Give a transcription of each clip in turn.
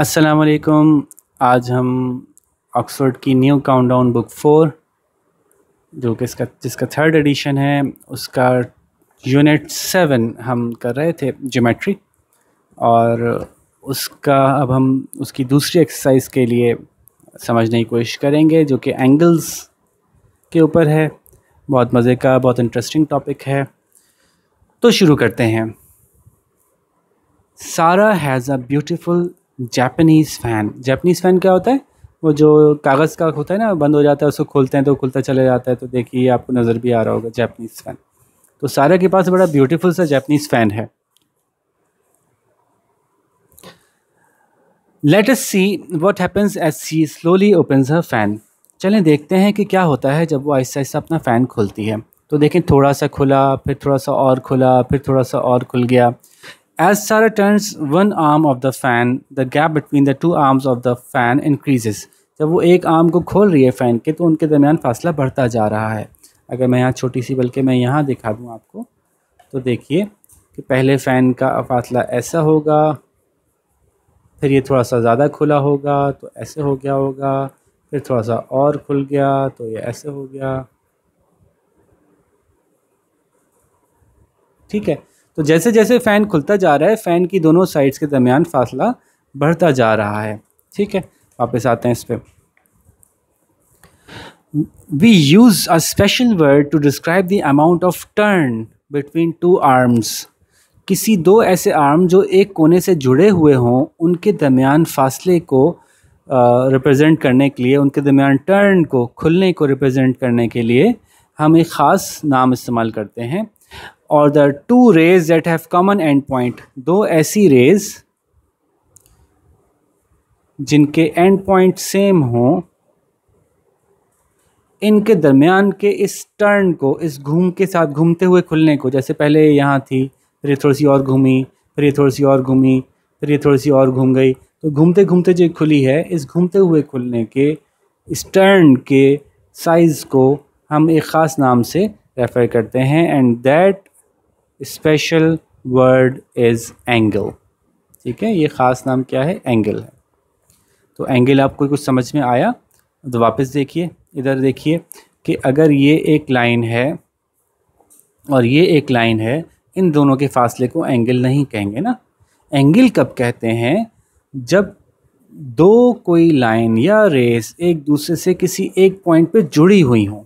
अस्सलाम आज हम ऑक्सफोर्ड की न्यू काउंटडाउन बुक फ़ोर जो कि इसका जिसका थर्ड एडिशन है उसका यूनिट सेवन हम कर रहे थे ज्योमेट्री और उसका अब हम उसकी दूसरी एक्सरसाइज के लिए समझने की कोशिश करेंगे जो कि एंगल्स के ऊपर है बहुत मज़े का बहुत इंटरेस्टिंग टॉपिक है तो शुरू करते हैं Sara has a beautiful Japanese fan Japanese fan क्या होता है वो जो कागज़ का होता है ना बंद हो जाता है उसको खोलते हैं तो खुलता चला जाता है तो देखिए आपको नज़र भी आ रहा होगा जैपनीज़ फ़ैन तो सारा के पास बड़ा ब्यूटीफुल सा जापानीज़ फ़ैन है let us see what happens as she slowly opens a fan चलें देखते हैं कि क्या होता है जब वो आहिस्ता आहिस्ता अपना फ़ैन खोलती है तो देखें थोड़ा सा खुला फिर थोड़ा सा और खुला फिर थोड़ा सा और खुल गया As Sarah turns one arm of the fan, the gap between the two arms of the fan increases. जब वो एक आर्म को खोल रही है फ़ैन के तो उनके दरमियान फासला बढ़ता जा रहा है अगर मैं यहाँ छोटी सी बल्कि मैं यहाँ दिखा दूँ आपको तो देखिए कि पहले फ़ैन का फासला ऐसा होगा फिर ये थोड़ा सा ज़्यादा खुला होगा तो ऐसे हो गया होगा फिर थोड़ा सा और खुल गया तो ये ऐसे हो गया ठीक है तो जैसे जैसे फ़ैन खुलता जा रहा है फ़ैन की दोनों साइड्स के दरमियान फासला बढ़ता जा रहा है ठीक है वापस आते हैं इस पर we use a special word to describe the amount of turn between two arms किसी दो ऐसे आर्म जो एक कोने से जुड़े हुए हों उनके दरमियान फासले को रिप्रेजेंट करने के लिए उनके दरमियान टर्न को खुलने को रिप्रेजेंट करने के लिए हम एक ख़ास नाम इस्तेमाल करते हैं the two rays that have common end point दो ऐसी रेज जिनके एंड पॉइंट सेम हों इनके दरमियान के इस टर्न को इस घूम के साथ घूमते हुए खुलने को जैसे पहले यहाँ थी फिर ये थोड़ी सी और घूमी फिर ये थोड़ी सी और घूमी फिर ये थोड़ी सी और घूम गई तो घूमते घूमते जो खुली है इस घूमते हुए खुलने के इस टर्न के साइज़ को हम एक ख़ास नाम से रेफ़र करते हैं and that special word is angle ठीक है ये ख़ास नाम क्या है एंगल है तो एंगल आपको कुछ समझ में आया तो वापस देखिए इधर देखिए कि अगर ये एक लाइन है और ये एक लाइन है इन दोनों के फासले को एंगल नहीं कहेंगे ना एंगल कब कहते हैं जब दो कोई लाइन या रेस एक दूसरे से किसी एक पॉइंट पे जुड़ी हुई हों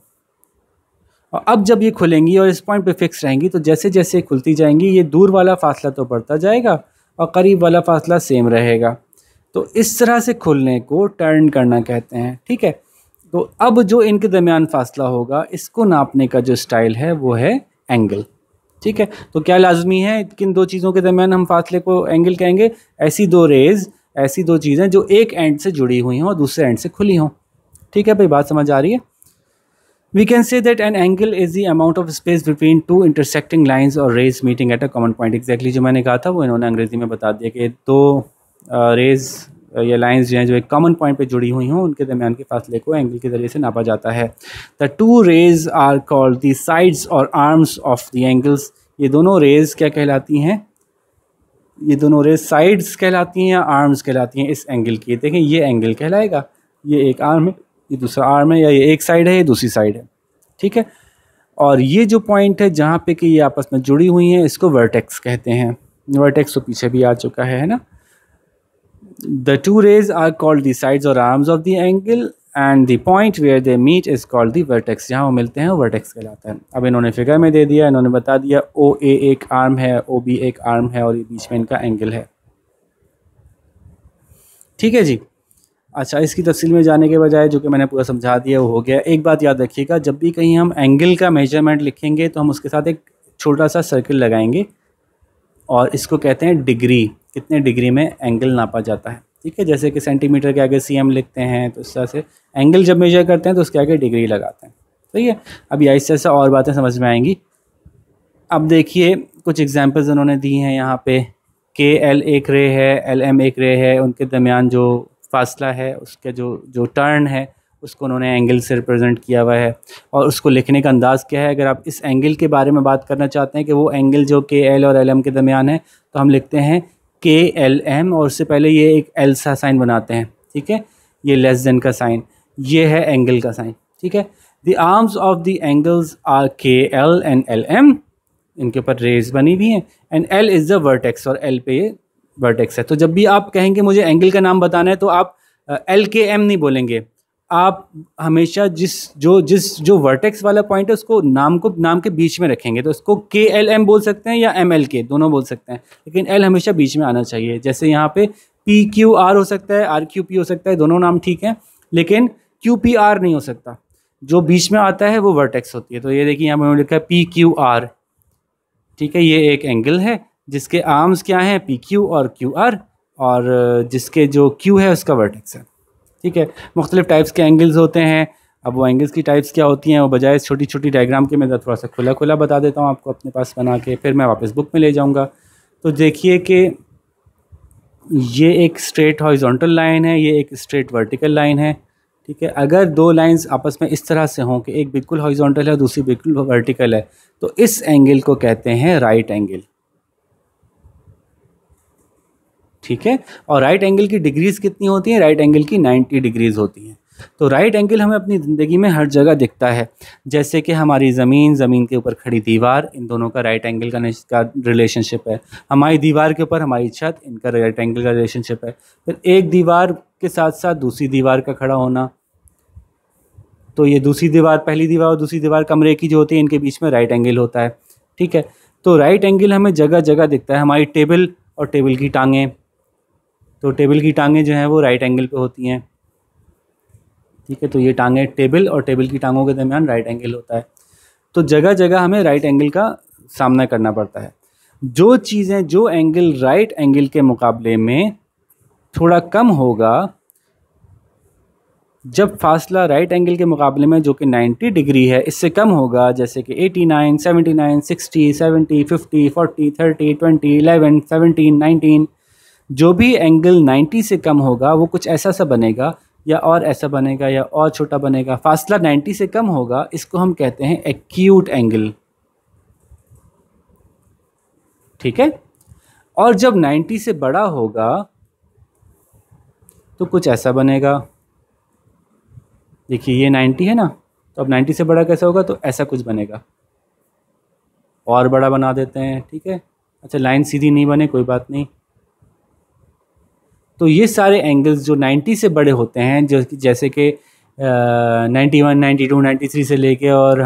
और अब जब ये खुलेंगी और इस पॉइंट पे फिक्स रहेंगी तो जैसे जैसे खुलती जाएंगी ये दूर वाला फासला तो बढ़ता जाएगा और करीब वाला फासला सेम रहेगा तो इस तरह से खुलने को टर्न करना कहते हैं ठीक है तो अब जो इनके दरमियान फासला होगा इसको नापने का जो स्टाइल है वो है एंगल ठीक है तो क्या लाजमी है किन दो चीज़ों के दरमियान हम फासले को एंगल कहेंगे ऐसी दो रेज़ ऐसी दो चीज़ें जो एक एंड से जुड़ी हुई हों और दूसरे एंड से खुली हों ठीक है भाई बात समझ आ रही है we can say that an angle is the amount of space between two intersecting lines और rays meeting at a common point exactly जो मैंने कहा था वो इन्होंने अंग्रेजी में बता दिया कि दो रेज या लाइंस जो हैं जो एक कॉमन पॉइंट पे जुड़ी हुई हों उनके दरमियान के फासले को एंगल के ज़रिए से नापा जाता है the two rays are called the sides और आर्म्स ऑफ द एंगल्स ये दोनों रेज क्या कहलाती हैं ये दोनों रेज साइड्स कहलाती हैं या आर्म्स कहलाती हैं इस एंगल की देखें ये एंगल कहलाएगा ये एक आर्म है ये दूसरा आर्म है या ये एक साइड है ये दूसरी साइड है ठीक है और ये जो पॉइंट है जहाँ पे कि ये आपस में जुड़ी हुई हैं इसको वर्टेक्स कहते हैं वर्टेक्स तो पीछे भी आ चुका है है ना the two rays are called the sides और arms of the angle and the point where they meet is called the vertex जहाँ वो मिलते हैं वो वर्टेक्स कहलाता है अब इन्होंने फिगर में दे दिया इन्होंने बता दिया ओ ए एक आर्म है ओ बी एक आर्म है और ये बीच में इनका एंगल है ठीक है जी अच्छा इसकी तफसील में जाने के बजाय जो कि मैंने पूरा समझा दिया वो हो गया एक बात याद रखिएगा जब भी कहीं हम एंगल का मेजरमेंट लिखेंगे तो हम उसके साथ एक छोटा सा सर्किल लगाएंगे और इसको कहते हैं डिग्री कितने डिग्री में एंगल नापा जाता है ठीक है जैसे कि सेंटीमीटर के आगे सी लिखते हैं तो इस तरह से एंगल जब मेजर करते हैं तो उसके आगे डिग्री लगाते हैं ठीक है अब यह इस तरह से और बातें समझ में आएंगी अब देखिए कुछ एग्जाम्पल्स उन्होंने दी हैं यहाँ पे के एल एक रे है एल एम एक रे है उनके दरमियान जो फासला है उसका जो जो टर्न है उसको उन्होंने एंगल से रिप्रेजेंट किया हुआ है और उसको लिखने का अंदाज़ क्या है अगर आप इस एंगल के बारे में बात करना चाहते हैं कि वो एंगल जो के एल और एल एम के दरमियान है तो हम लिखते हैं के एल एम और उससे पहले ये एक एल सा साइन बनाते हैं ठीक है ये लेस देन का साइन ये है एंगल का साइन ठीक है the arms of the angles are K L and L M इनके ऊपर रेज बनी हुई हैं and L is the vertex और एल पे ये वर्टेक्स है तो जब भी आप कहेंगे मुझे एंगल का नाम बताना है तो आप एल के एम नहीं बोलेंगे आप हमेशा जिस जो जिस जो वर्टेक्स वाला पॉइंट है उसको नाम को नाम के बीच में रखेंगे तो उसको के एल एम बोल सकते हैं या एम एल के दोनों बोल सकते हैं लेकिन एल हमेशा बीच में आना चाहिए जैसे यहाँ पे पी क्यू आर हो सकता है आर क्यू पी हो सकता है दोनों नाम ठीक हैं लेकिन क्यू पी आर नहीं हो सकता जो बीच में आता है वो वर्टेक्स होती है तो ये देखिए यहाँ पर लिखा है पी क्यू आर ठीक है ये एक एंगल है जिसके आर्म्स क्या हैं पी क्यू और क्यू आर और जिसके जो क्यू है उसका वर्टेक्स है ठीक है मुख्तलिफ टाइप्स के एंगल्स होते हैं अब वो एंगल्स की टाइप्स क्या होती हैं वो बजाय छोटी छोटी डायग्राम के मैं थोड़ा सा खुला खुला बता देता हूँ आपको अपने पास बना के फिर मैं वापस बुक में ले जाऊँगा तो देखिए कि ये एक स्ट्रेट हॉरिजॉन्टल लाइन है ये एक स्ट्रेट वर्टिकल लाइन है ठीक है अगर दो लाइंस आपस में इस तरह से हों कि एक बिल्कुल हॉरिजॉन्टल है दूसरी बिल्कुल वर्टिकल है तो इस एंगल को कहते हैं राइट एंगल ठीक है और राइट एंगल की डिग्रीज कितनी होती हैं राइट एंगल की 90 डिग्रीज होती हैं तो राइट एंगल हमें अपनी ज़िंदगी में हर जगह दिखता है जैसे कि हमारी ज़मीन ज़मीन के ऊपर खड़ी दीवार इन दोनों का राइट एंगल का, का रिलेशनशिप है हमारी दीवार के ऊपर हमारी छत इनका राइट एंगल का रिलेशनशिप है फिर एक दीवार के साथ साथ दूसरी दीवार का खड़ा होना तो ये दूसरी दीवार पहली दीवार और दूसरी दीवार कमरे की जो होती है इनके बीच में राइट एंगल होता है ठीक है तो राइट एंगल हमें जगह जगह दिखता है हमारी टेबल और टेबल की टांगें तो टेबल की टांगें जो हैं वो राइट एंगल पे होती हैं ठीक है तो ये टांगें टेबल और टेबल की टांगों के दरमियान राइट एंगल होता है तो जगह जगह हमें राइट एंगल का सामना करना पड़ता है जो चीज़ें जो एंगल राइट एंगल के मुकाबले में थोड़ा कम होगा जब फासला राइट एंगल के मुकाबले में जो कि 90 डिग्री है इससे कम होगा जैसे कि 89, 79, 60, 70, 50, 40, 30, 20, 11, 17, 19 जो भी एंगल 90 से कम होगा वो कुछ ऐसा सा बनेगा या और ऐसा बनेगा या और छोटा बनेगा फासला 90 से कम होगा इसको हम कहते हैं एक्यूट एंगल ठीक है और जब 90 से बड़ा होगा तो कुछ ऐसा बनेगा देखिए ये 90 है ना तो अब 90 से बड़ा कैसा होगा तो ऐसा कुछ बनेगा और बड़ा बना देते हैं ठीक है अच्छा लाइन सीधी नहीं बने कोई बात नहीं तो ये सारे एंगल्स जो 90 से बड़े होते हैं जो जैसे कि ninety one ninety two ninety three से लेके और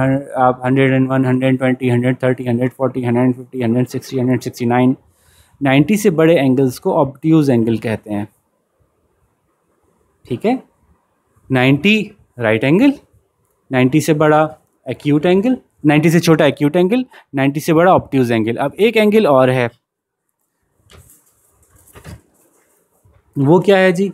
आप hundred and one hundred twenty hundred thirty hundred forty hundred fifty hundred sixty hundred sixty nine ninety से बड़े एंगल्स को ऑप्टिज़ एंगल कहते हैं ठीक है नाइन्टी राइट एंगल नाइन्टी से बड़ा एक्यूट एंगल नाइन्टी से छोटा एक्यूट एंगल नाइन्टी से बड़ा ऑप्टियूज एंगल अब एक एंगल और है वो क्या है जी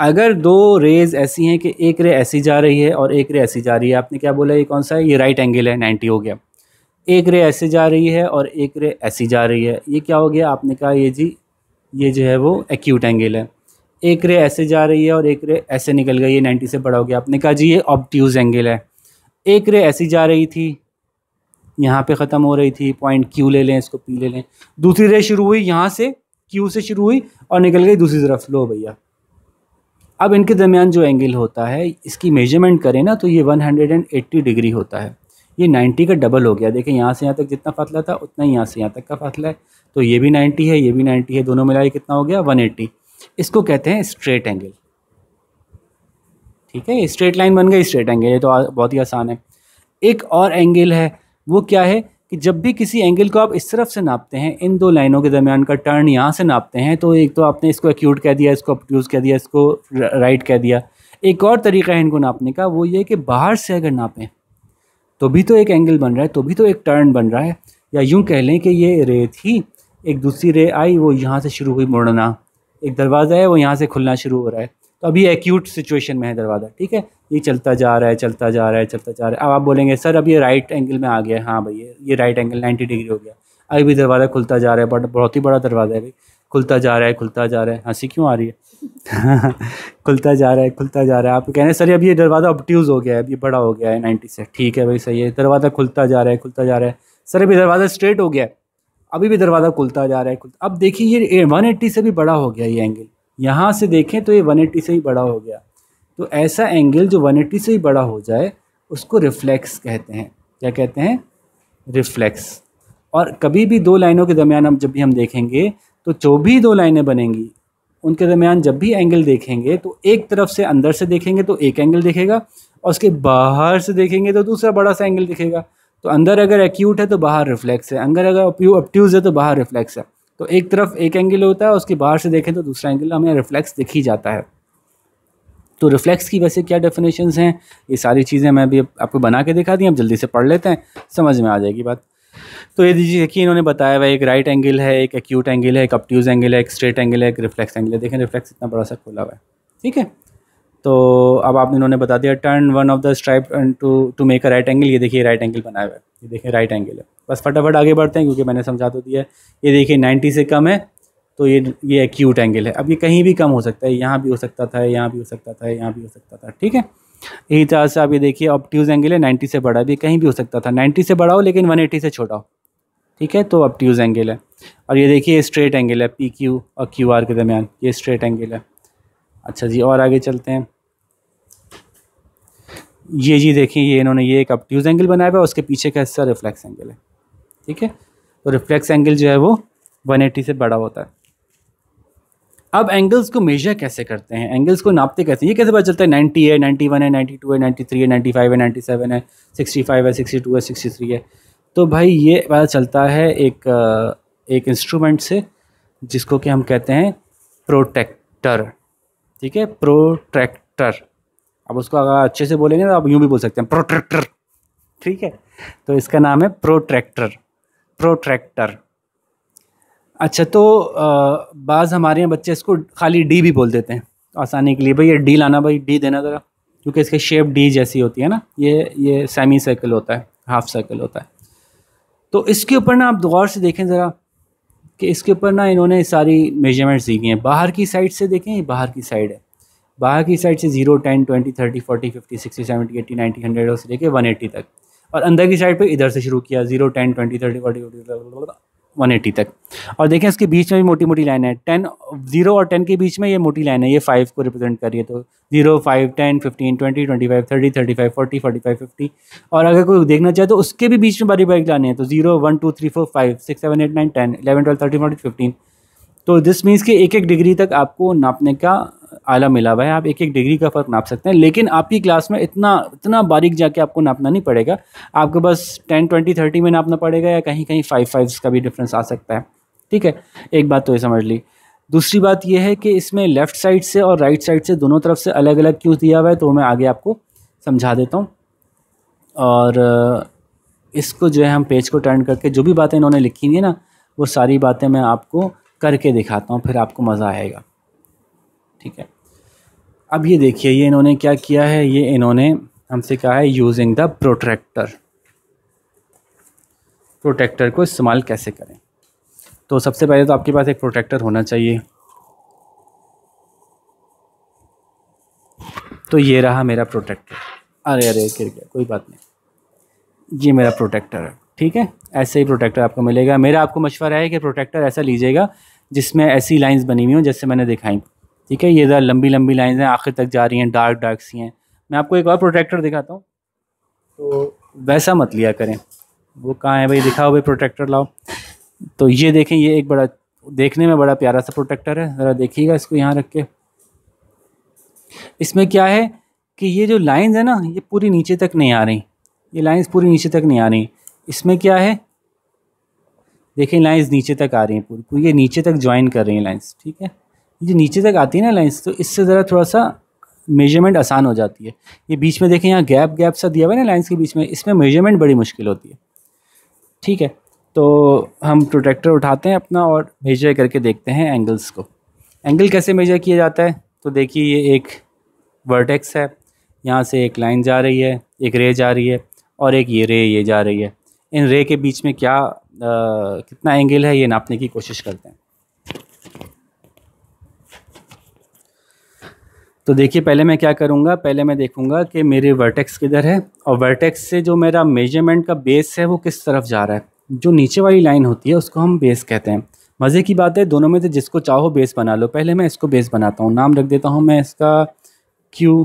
अगर दो रेज ऐसी हैं कि एक रे ऐसी जा रही है और एक रे ऐसी जा रही है आपने क्या बोला ये कौन सा है ये राइट एंगल है नाइन्टी हो गया एक रे ऐसे जा रही है और एक रे ऐसी जा रही है ये क्या हो गया आपने कहा ये जी ये जो है वो एक्यूट एंगल है एक रे ऐसे जा रही है और एक रे ऐसे निकल गई ये नाइन्टी से बड़ा हो गया आपने कहा जी ये ऑब्ट्यूज एंगल है एक रे ऐसी जा रही थी यहाँ पे ख़त्म हो रही थी पॉइंट क्यू ले लें इसको पी ले लें दूसरी रे शुरू हुई यहाँ से क्यू से शुरू हुई और निकल गई दूसरी तरफ लो भैया अब इनके दरमियान जो एंगल होता है इसकी मेजरमेंट करें ना तो ये 180 डिग्री होता है ये 90 का डबल हो गया देखें यहाँ से यहाँ तक जितना फासला था उतना ही यहाँ से यहाँ तक का फासला है तो ये भी 90 है ये भी 90 है दोनों मिला कितना हो गया 180 इसको कहते हैं स्ट्रेट एंगल ठीक है स्ट्रेट लाइन बन गई स्ट्रेट एंगल ये तो बहुत ही आसान है एक और एंगल है वो क्या है कि जब भी किसी एंगल को आप इस तरफ से नापते हैं इन दो लाइनों के दरमियान का टर्न यहाँ से नापते हैं तो एक तो आपने इसको एक्यूट कह दिया इसको अपट्यूज़ कह दिया इसको राइट कह दिया एक और तरीका है इनको नापने का वो ये कि बाहर से अगर नापें तो भी तो एक एंगल बन रहा है तो भी तो एक टर्न बन रहा है या यूँ कह लें कि ये रे थी एक दूसरी रे आई वो यहाँ से शुरू हुई मुड़ना एक दरवाज़ा है वो यहाँ से खुलना शुरू हो रहा है तो अभी एक्यूट सिचुएशन में है दरवाज़ा ठीक है ये चलता जा रहा है चलता जा रहा है चलता जा रहा है अब आप बोलेंगे सर अब ये राइट एंगल में आ गया है हाँ भैया ये राइट एंगल नाइन्टी डिग्री हो गया अभी भी दरवाज़ा खुलता जा रहा है बट बहुत ही बड़ा दरवाज़ा है भाई खुलता जा रहा है खुलता जा रहा है हंसी क्यों आ रही है खुलता जा रहा है खुलता जा रहा है आप कह रहे हैं सर अब ये दरवाज़ा ट्यूज़ हो गया है अब ये बड़ा हो गया है नाइन्टी से ठीक है भाई सही है दरवाज़ा खुलता जा रहा है खुलता जा रहा है सर अभी दरवाज़ा स्ट्रेट हो गया है अभी भी दरवाज़ा खुलता जा रहा है अब देखिए ये वन एट्टी से भी बड़ा हो गया ये एंगल यहाँ से देखें तो ये 180 से ही बड़ा हो गया तो ऐसा एंगल जो 180 से ही बड़ा हो जाए उसको रिफ्लेक्स कहते हैं क्या कहते हैं रिफ्लेक्स और कभी भी दो लाइनों के दरमियान हम जब भी हम देखेंगे तो जो भी दो लाइनें बनेंगी उनके दरमियान जब भी एंगल देखेंगे तो एक तरफ से अंदर से देखेंगे तो एक एंगल दिखेगा और उसके बाहर से देखेंगे तो दूसरा बड़ा सा एंगल दिखेगा तो अंदर अगर एक्यूट है तो बाहर रिफ्लेक्स है अंदर अगर अपट्यूज है तो बाहर रिफ्लेक्स है तो एक तरफ एक एंगल होता है उसके बाहर से देखें तो दूसरा एंगल हमें रिफ्लेक्स दिख ही जाता है तो रिफ्लेक्स की वैसे क्या डेफिनेशन हैं ये सारी चीज़ें मैं अभी आपको बना के दिखा दी आप जल्दी से पढ़ लेते हैं समझ में आ जाएगी बात तो ये दीजिए देखिए इन्होंने बताया हुआ एक राइट एंगल है एक एक्यूट एंगल है एक अपट्यूज एंगल है एक स्ट्रेट एंगल है एक रिफ्लेक्स एंगल है देखें रिफ्लेक्स इतना बड़ा सा खुला हुआ है ठीक है तो अब आप इन्होंने बता दिया turn one of the stripe to to make a right angle ये देखिए राइट एंगल बनाया हुआ है ये देखिए राइट एंगल है बस फटाफट आगे बढ़ते हैं क्योंकि मैंने समझा तो दिया है ये देखिए नाइन्टी से कम है तो ये ये एक्यूट एंगल है अब ये कहीं भी कम हो सकता है यहाँ भी हो सकता था यहाँ भी हो सकता था यहाँ भी हो सकता था ठीक है यही तरह से आप ये देखिए ऑप्ट्यूज एंगल है नाइन्टी से बड़ा भी कहीं भी हो सकता था नाइन्टी से बड़ा हो लेकिन वन एटी से छोटा हो ठीक है तो ऑप्ट्यूज एंगल है और ये देखिए स्ट्रेट एंगल है पी क्यू और क्यू आर के दरमियान ये स्ट्रेट एंगल है अच्छा जी और आगे चलते हैं ये जी देखिए ये इन्होंने ये एक अपट्यूज़ एंगल बनाया हुआ है उसके पीछे का हिस्सा रिफ्लेक्स एंगल है ठीक है तो रिफ्लेक्स एंगल जो है वो 180 से बड़ा होता है अब एंगल्स को मेजर कैसे करते हैं एंगल्स को नापते कैसे ये कैसे पता चलता है नाइन्टी है नाइन्टी वन है नाइन्टी टू है नाइन्टी थ्री है नाइन्टी फाइव है नाइन्टी सेवन है सिक्सटी फाइव है सिक्सटी टू है सिक्सटी थ्री है तो भाई ये पता चलता है एक एक इंस्ट्रूमेंट से जिसको कि हम कहते हैं प्रोटेक्टर ठीक है प्रोट्रैक्टर अब उसको अगर अच्छे से बोलेंगे तो आप यूँ भी बोल सकते हैं प्रोट्रैक्टर ठीक है तो इसका नाम है प्रोट्रैक्टर प्रोट्रैक्टर अच्छा तो बाज़ हमारे यहाँ बच्चे इसको खाली डी भी बोल देते हैं आसानी के लिए भाई ये डी लाना भाई डी देना ज़रा क्योंकि इसके शेप डी जैसी होती है ना ये ये सेमी सर्कल होता है हाफ सर्कल होता है तो इसके ऊपर ना आप गौर से देखें ज़रा कि इसके ऊपर ना इन्होंने सारी मेजरमेंट्स दी गई हैं बाहर की साइड से देखें ये बाहर की साइड है बाहर की साइड से zero ten twenty thirty forty fifty sixty seventy eighty ninety hundred से लेके वन एट्टी तक और अंदर की साइड पे इधर से शुरू किया zero ten twenty thirty forty fifty eighty तक और देखें इसके बीच में भी मोटी मोटी लाइन है टेन जीरो और टेन के बीच में ये मोटी लाइन है ये फाइव को रिप्रेजेंट करिए तो zero five ten fifteen twenty twenty five thirty thirty five forty forty five fifty और अगर कोई देखना चाहे तो उसके भी बीच में बारी बारी लाने हैं तो zero one two three four five six seven eight nine ten eleven twelve thirty forty fifteen तो दिस मीन्स कि एक एक डिग्री तक आपको नापने का आला मिला हुआ है आप एक एक डिग्री का फ़र्क नाप सकते हैं लेकिन आपकी क्लास में इतना इतना बारीक जाके आपको नापना नहीं पड़ेगा आपको बस टेन ट्वेंटी थर्टी में नापना पड़ेगा या कहीं कहीं फाइव फाइव का भी डिफरेंस आ सकता है ठीक है एक बात तो ये समझ ली दूसरी बात यह है कि इसमें लेफ़्ट साइड से और राइट साइड से दोनों तरफ से अलग अलग क्यों दिया हुआ है तो मैं आगे आपको समझा देता हूँ और इसको जो है हम पेज को टर्न करके जो भी बातें इन्होंने लिखी हुई है ना वो सारी बातें मैं आपको करके दिखाता हूँ फिर आपको मज़ा आएगा ठीक है अब ये देखिए ये इन्होंने क्या किया है ये इन्होंने हमसे कहा है यूजिंग द प्रोट्रैक्टर प्रोटेक्टर को इस्तेमाल कैसे करें तो सबसे पहले तो आपके पास एक प्रोटेक्टर होना चाहिए तो ये रहा मेरा प्रोटेक्टर अरे अरे गिर गया कोई बात नहीं ये मेरा प्रोटेक्टर है ठीक है ऐसे ही प्रोटेक्टर आपको मिलेगा मेरा आपको मशवरा है कि प्रोटेक्टर ऐसा लीजिएगा जिसमें ऐसी लाइंस बनी हुई हों जैसे मैंने दिखाई ठीक है ये ज़रा लंबी लंबी लाइन्स हैं आखिर तक जा रही हैं डार्क डार्क सी हैं मैं आपको एक और प्रोटेक्टर दिखाता हूँ तो वैसा मत लिया करें वो कहाँ है भाई दिखाओ भाई प्रोटेक्टर लाओ तो ये देखें ये एक बड़ा देखने में बड़ा प्यारा सा प्रोटेक्टर है ज़रा देखिएगा इसको यहाँ रख के इसमें क्या है कि ये जो लाइंस है ना ये पूरी नीचे तक नहीं आ रही ये लाइंस पूरी नीचे तक नहीं आ रही इसमें क्या है देखें लाइंस नीचे तक आ रही हैं पूरी पूरी ये नीचे तक ज्वाइन कर रही हैं लाइंस ठीक है जो नीचे तक आती है ना लाइन्स तो इससे ज़रा थोड़ा सा मेजरमेंट आसान हो जाती है ये बीच में देखें यहाँ गैप गैप सा दिया हुआ है ना लाइन्स के बीच में इसमें मेजरमेंट बड़ी मुश्किल होती है ठीक है तो हम प्रोटेक्टर उठाते हैं अपना और मेजर करके देखते हैं एंगल्स को एंगल कैसे मेजर किया जाता है तो देखिए ये एक वर्टेक्स है यहाँ से एक लाइन जा रही है एक रे जा रही है और एक ये रे ये जा रही है इन रे के बीच में क्या आ, कितना एंगल है ये नापने की कोशिश करते हैं तो देखिए पहले मैं क्या करूँगा पहले मैं देखूँगा कि मेरे वर्टेक्स किधर है और वर्टेक्स से जो मेरा मेजरमेंट का बेस है वो किस तरफ जा रहा है जो नीचे वाली लाइन होती है उसको हम बेस कहते हैं मज़े की बात है दोनों में से जिसको चाहो बेस बना लो पहले मैं इसको बेस बनाता हूँ नाम रख देता हूँ मैं इसका क्यू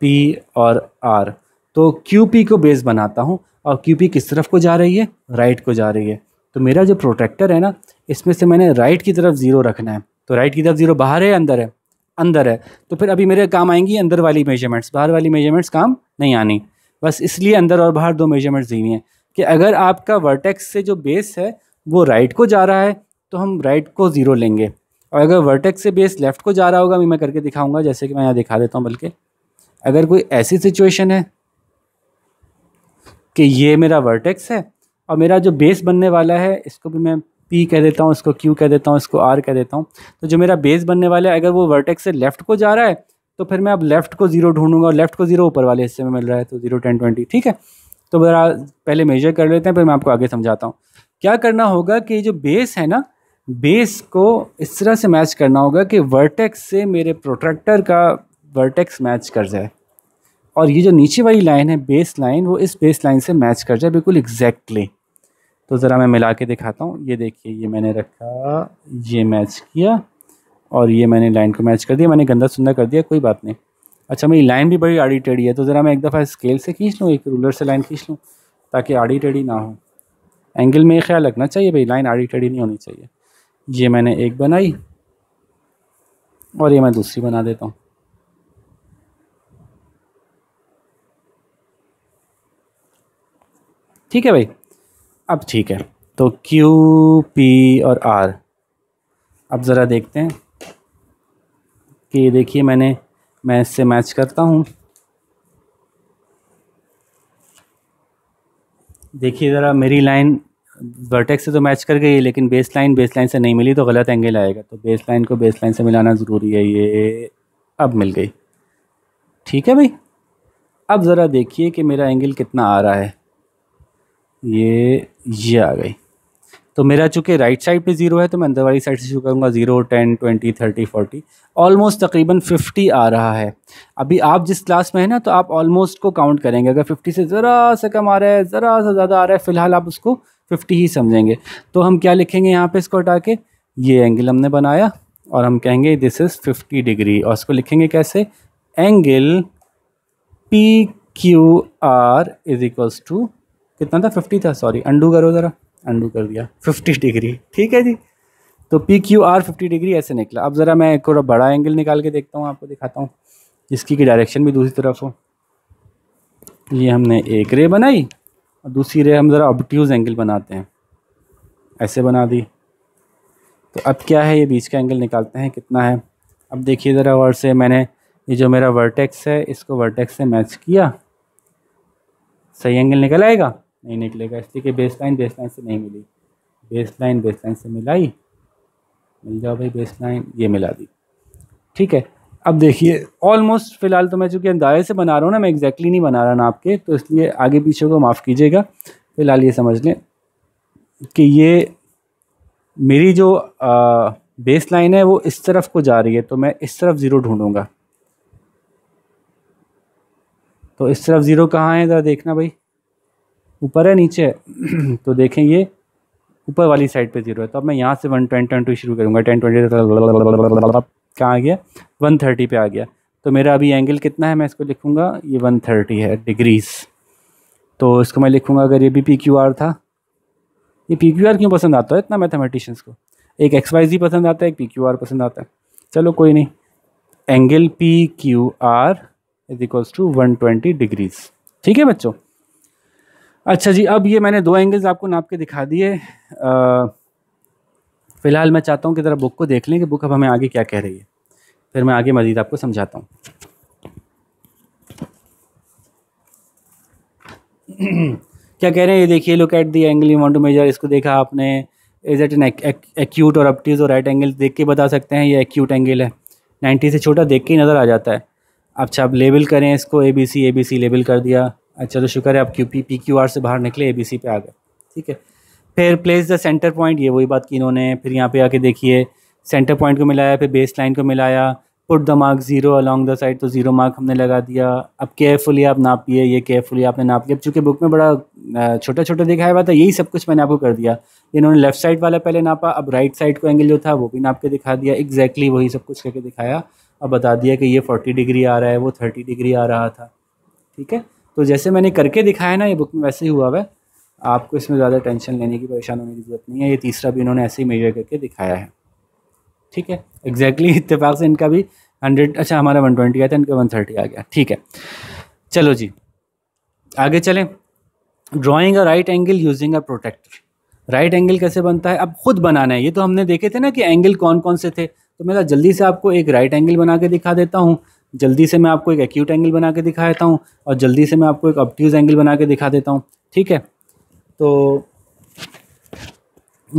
पी और आर तो क्यू पी को बेस बनाता हूँ और क्यू पी किस तरफ को जा रही है राइट को जा रही है तो मेरा जो प्रोटेक्टर है ना इसमें से मैंने राइट की तरफ ज़ीरो रखना है तो राइट की तरफ ज़ीरो बाहर है अंदर है अंदर है तो फिर अभी मेरे काम आएंगी अंदर वाली मेजरमेंट्स बाहर वाली मेजरमेंट्स काम नहीं आनी बस इसलिए अंदर और बाहर दो मेजरमेंट्स दी हुई हैं कि अगर आपका वर्टेक्स से जो बेस है वो राइट को जा रहा है तो हम राइट को ज़ीरो लेंगे और अगर वर्टेक्स से बेस लेफ़्ट को जा रहा होगा अभी मैं करके दिखाऊंगा जैसे कि मैं यहाँ दिखा देता हूँ बल्कि अगर कोई ऐसी सिचुएशन है कि ये मेरा वर्टेक्स है और मेरा जो बेस बनने वाला है इसको भी मैं पी कह देता हूँ इसको क्यू कह देता हूँ इसको आर कह देता हूँ तो जो मेरा बेस बनने वाला है अगर वो वर्टेक्स से लेफ्ट को जा रहा है तो फिर मैं अब लेफ्ट को ज़ीरो ढूंढूंगा और लेफ्ट को ज़ीरो ऊपर वाले हिस्से में मिल रहा है तो ज़ीरो टेन ट्वेंटी ठीक है तो ज़रा पहले मेजर कर लेते हैं फिर मैं आपको आगे समझाता हूँ क्या करना होगा कि जो बेस है ना बेस को इस तरह से मैच करना होगा कि वर्टेक्स से मेरे प्रोट्रैक्टर का वर्टेक्स मैच कर जाए और ये जो नीचे वाली लाइन है बेस लाइन वो इस बेस लाइन से मैच कर जाए बिल्कुल एग्जैक्टली જરા મેં મિલાકે દિખાતા હું યે દેખીએ યે મેને રખા યે મેચ kiya ઓર યે મેને લાઈન કો મેચ કર દિયા મેને ગંદા સુંદરા કર દિયા કોઈ વાત નહીં اچھا મારી લાઈન ભી બડી આડી ટેડી હે તો જરા મે એક દફા સ્કેલ સે કીચ લું એક રુલર સે લાઈન કીચ લું તાકી આડી ટેડી ના હો એંગલ મે ખ્યાલ રખના ચાહીએ ભઈ લાઈન આડી ટેડી નહીં હોની ચાહીએ યે મેને એક બનાઈ ઓર યે મે બીજી બના દેતા હું ઠીક હે ભઈ अब ठीक है तो Q P और R अब ज़रा देखते हैं कि देखिए मैंने मैं इससे मैच करता हूँ देखिए ज़रा मेरी लाइन वर्टेक्स से तो मैच कर गई है लेकिन बेस लाइन बेस लाइन से नहीं मिली तो गलत एंगल आएगा तो बेस लाइन को बेस लाइन से मिलाना ज़रूरी है ये अब मिल गई ठीक है भाई अब ज़रा देखिए कि मेरा एंगल कितना आ रहा है ये ये आ गई तो मेरा चूँकि राइट साइड पे ज़ीरो है तो मैं अंदर वाली साइड से शुरू करूँगा zero ten twenty thirty forty almost तकरीबन फिफ्टी आ रहा है अभी आप जिस क्लास में है ना तो आप ऑलमोस्ट को काउंट करेंगे अगर फिफ्टी से ज़रा सा कम आ रहा है ज़रा सा ज़्यादा आ रहा है फ़िलहाल आप उसको फिफ्टी ही समझेंगे तो हम क्या लिखेंगे यहाँ पर इसको हटा के ये एंगल हमने बनाया और हम कहेंगे दिस इज़ फिफ्टी डिग्री और इसको लिखेंगे कैसे angle P Q R is equals to कितना था फिफ्टी था सॉरी अंडू करो ज़रा अंडू कर दिया फिफ्टी डिग्री ठीक है जी तो P Q R fifty degree ऐसे निकला अब ज़रा मैं एक थोड़ा बड़ा एंगल निकाल के देखता हूँ आपको दिखाता हूँ जिसकी की डायरेक्शन भी दूसरी तरफ हो ये हमने एक रे बनाई और दूसरी रे हम ज़रा ऑब्ट्यूज़ एंगल बनाते हैं ऐसे बना दी तो अब क्या है ये बीच का एंगल निकालते हैं कितना है अब देखिए ज़रा और से मैंने ये जो मेरा वर्टेक्स है इसको वर्टेक्स से मैच किया सही एंगल निकल आएगा नहीं निकलेगा इसलिए कि बेस लाइन बेस लाइन से नहीं मिली बेस लाइन बेस लाइन से मिलाई मिल जाओ भाई बेस लाइन ये मिला दी ठीक है अब देखिए ऑलमोस्ट फ़िलहाल तो मैं चूँकि अंदाजे से बना रहा हूँ ना मैं एग्जैक्टली नहीं बना रहा ना आपके तो इसलिए आगे पीछे को माफ़ कीजिएगा फ़िलहाल ये समझ लें कि ये मेरी जो बेस लाइन है वो इस तरफ को जा रही है तो मैं इस तरफ ज़ीरो ढूंढूंगा तो इस तरफ ज़ीरो कहाँ है ज़रा देखना भाई ऊपर है नीचे तो देखें ये ऊपर वाली साइड पे जीरो है तो अब मैं यहाँ से वन ट्वेंटी वन टू शुरू करूँगा टेन ट्वेंटी कहाँ आ गया वन थर्टी पर आ गया तो मेरा अभी एंगल कितना है मैं इसको लिखूँगा ये वन थर्टी है डिग्रीज़ तो इसको मैं लिखूँगा अगर ये भी पी क्यू आर था ये पी क्यू आर क्यों पसंद आता है इतना मैथमेटिशियंस को एक एक्स वाई जी पसंद आता है एक पी क्यू आर पसंद आता है चलो कोई नहीं angle P Q R is equals to one twenty degrees ठीक है बच्चों अच्छा जी अब ये मैंने दो एंगल्स आपको नाप के दिखा दिए फ़िलहाल मैं चाहता हूँ कि ज़रा बुक को देख लें कि बुक अब हमें आगे क्या कह रही है फिर मैं आगे मज़ीद आपको समझाता हूँ क्या कह रहे हैं ये देखिए look at the angle you want to measure इसको देखा आपने इज एट एन एक्यूट और अपटीज और राइट एंगल देख के बता सकते हैं ये एक्यूट एंगल है नाइन्टी से छोटा देख के ही नज़र आ जाता है अच्छा आप लेबल करें इसको A B C A B C label कर दिया अच्छा तो शुक्र है आप Q P P Q R से बाहर निकले ए बी सी पे आ गए ठीक है फिर प्लेस द सेंटर पॉइंट ये वही बात की इन्होंने फिर यहाँ पे आके देखिए सेंटर पॉइंट को मिलाया फिर बेस लाइन को मिलाया put the mark zero along the side तो जीरो मार्क हमने लगा दिया अब केयरफुली आप नापिए ये केयरफुली आपने नाप लिया चूँकि बुक में बड़ा छोटा छोटा दिखाया हुआ था यही सब कुछ मैंने आपको कर दिया इन्होंने लेफ्ट साइड वाला पहले नापा अब राइट साइड को एंगल जो था वो भी नाप के दिखा दिया एग्जैक्टली वही सब कुछ करके दिखाया अब बता दिया कि ये फोर्टी डिग्री आ रहा है वो थर्टी डिग्री आ रहा था ठीक है तो जैसे मैंने करके दिखाया ना ये बुक में वैसे ही हुआ है आपको इसमें ज़्यादा टेंशन लेने की परेशान होने की ज़रूरत नहीं है ये तीसरा भी इन्होंने ऐसे ही मेजर करके दिखाया है ठीक है एग्जैक्टली exactly, इतफाक़ से इनका भी हंड्रेड अच्छा हमारा वन ट्वेंटी आया था इनका वन थर्टी आ गया ठीक है चलो जी आगे चलें drawing a right angle using a protractor right angle कैसे बनता है अब खुद बनाना है ये तो हमने देखे थे ना कि एंगल कौन कौन से थे तो मैं तो जल्दी से आपको एक राइट right एंगल बना के दिखा देता हूँ जल्दी से मैं आपको एक एक्यूट एंगल बना के दिखा देता हूँ और जल्दी से मैं आपको एक अपट्यूज एंगल बना के दिखा देता हूँ ठीक है तो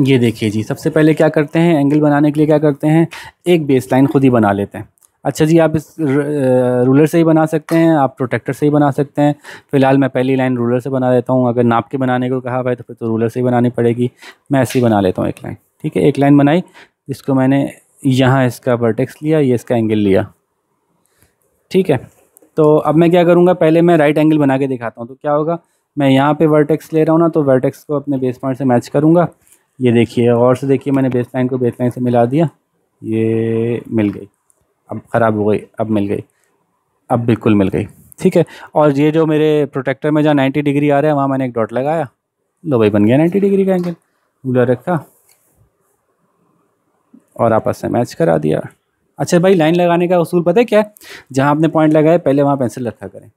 ये देखिए जी सबसे पहले क्या करते हैं एंगल बनाने के लिए क्या करते हैं एक बेस लाइन खुद ही बना लेते हैं अच्छा जी आप इस रूलर से ही बना सकते हैं आप प्रोटेक्टर से ही बना सकते हैं फिलहाल मैं पहली लाइन रूलर से बना देता हूँ अगर नाप के बनाने को कहा भाई तो फिर तो रूलर से ही बनानी पड़ेगी मैं ऐसे ही बना लेता हूँ एक लाइन ठीक है एक लाइन बनाई जिसको मैंने यहाँ इसका वर्टेक्स लिया ये इसका एंगल लिया ठीक है तो अब मैं क्या करूँगा पहले मैं राइट एंगल बना के दिखाता हूँ तो क्या होगा मैं यहाँ पे वर्टेक्स ले रहा हूँ ना तो वर्टेक्स को अपने बेस पॉइंट से मैच करूँगा ये देखिए और से देखिए मैंने बेस लाइन को बेस लाइन से मिला दिया ये मिल गई अब ख़राब हो गई अब मिल गई अब बिल्कुल मिल गई ठीक है और ये जो मेरे प्रोटेक्टर में जहाँ नाइन्टी डिग्री आ रहा है वहाँ मैंने एक डॉट लगाया लो भाई बन गया नाइन्टी डिग्री का एंगल रूलर रखा और आपस में मैच करा दिया अच्छा भाई लाइन लगाने का उसूल पता है क्या जहाँ आपने पॉइंट लगाया पहले वहाँ पेंसिल रखा करें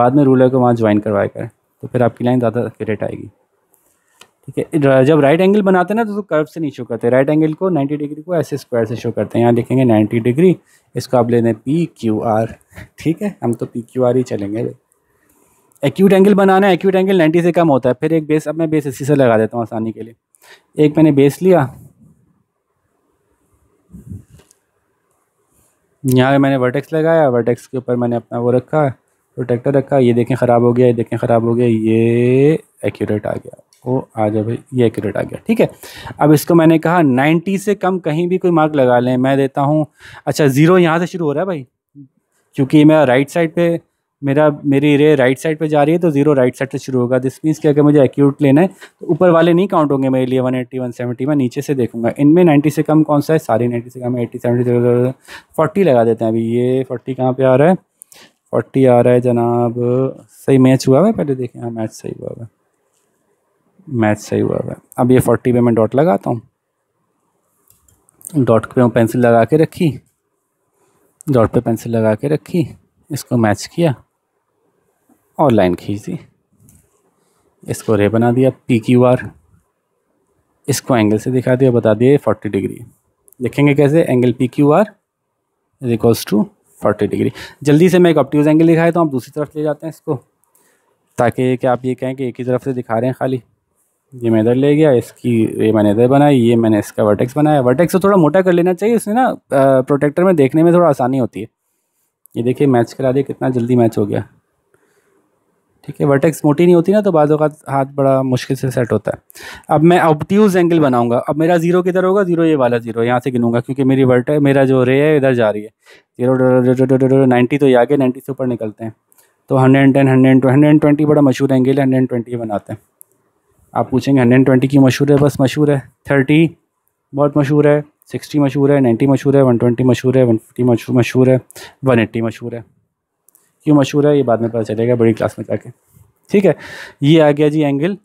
बाद में रूलर को वहाँ ज्वाइन करवाया करें तो फिर आपकी लाइन ज़्यादा फिरेट आएगी ठीक है जब राइट एंगल बनाते हैं ना तो, कर्व से नहीं शो करते राइट एंगल को 90 डिग्री को ऐसे स्क्वायर से शो करते हैं यहाँ देखेंगे 90 डिग्री इसको आप लेने पी क्यू आर ठीक है हम तो पी क्यू आर ही चलेंगे एक्यूट एंगल बनाना है एक्यूट एंगल 90 से कम होता है फिर एक बेस अब मैं बेस इसी से लगा देता हूँ आसानी के लिए एक मैंने बेस लिया यहाँ मैंने वर्टेक्स लगाया वर्टेक्स के ऊपर मैंने अपना वो रखा प्रोटेक्टर रखा ये देखें ख़राब हो गया ये देखें ख़राब हो गया ये एक्यूरेट आ गया वो आ गया भाई ये एक्यूरेट आ गया ठीक है अब इसको मैंने कहा 90 से कम कहीं भी कोई मार्क लगा लें मैं देता हूँ अच्छा ज़ीरो यहाँ से शुरू हो रहा है भाई क्योंकि मेरा राइट साइड पर मेरा मेरी रे राइट साइड पे जा रही है तो जीरो राइट साइड से शुरू होगा दिस मीन्स कि अगर मुझे एक्यूट लेना है तो ऊपर वाले नहीं काउंट होंगे मेरे लिए वन एट्टी वन सेवेंटी मैं नीचे से देखूंगा इनमें नाइन्टी से कम कौन सा है सारे नाइन्टी से कम एट्टी सेवेंटी फोर्टी लगा देते हैं अभी ये फोर्टी कहाँ पर आ रहा है फोर्टी आ रहा है जनाब सही मैच हुआ है पहले देखें हाँ मैच सही हुआ है मैच सही हुआ है अब ये फोर्टी पे मैं डॉट लगाता हूँ डॉट पे पेंसिल लगा के रखी डॉट पे पेंसिल लगा के रखी इसको मैच किया और लाइन खींच दी इसको रे बना दिया पी क्यू आर इसको एंगल से दिखा दिया बता दिया फोर्टी डिग्री देखेंगे कैसे angle P Q R is equals to forty degree जल्दी से मैं एक ऑप्टिक्स एंगल दिखाया तो आप दूसरी तरफ ले जाते हैं इसको ताकि क्या आप ये कहें कि एक ही तरफ से दिखा रहे हैं खाली ये मैं इधर ले गया इसकी ये मैंने इधर बनाई ये मैंने इसका वर्टेक्स बनाया वर्टेक्स तो थोड़ा मोटा कर लेना चाहिए इसमें ना प्रोटेक्टर में देखने में थोड़ा आसानी होती है ये देखिए मैच करा दिया कितना जल्दी मैच हो गया ठीक है वर्टेक्स मोटी नहीं होती ना तो बाद हाथ बड़ा मुश्किल से सेट होता है अब मैं ऑब्ट्यूज एंगल बनाऊंगा अब मेरा जीरो किधर होगा जीरो ये वाला जीरो यहाँ से गिनूंगा क्योंकि मेरी वर्ट है मेरा जो रे है इधर जा रही है जीरो नाइन्टी तो ये आगे नाइन्टी से ऊपर निकलते हैं तो hundred and ten hundred hundred twenty बड़ा मशहूर एंगल है हंड्रेड ट्वेंटी बनाते हैं आप पूछेंगे हंड्रेड ट्वेंटी क्यों मशहूर है बस मशहूर है थर्टी बहुत मशहूर है सिक्सटी मशहूर है नाइन्टी मशहूर है वन ट्वेंटी मशहूर है वन फिफ्टी मशहूर है वन एट्टी मशहूर है क्यों मशहूर है ये बाद में पता चलेगा बड़ी क्लास में जाके ठीक है ये आ गया जी एंगल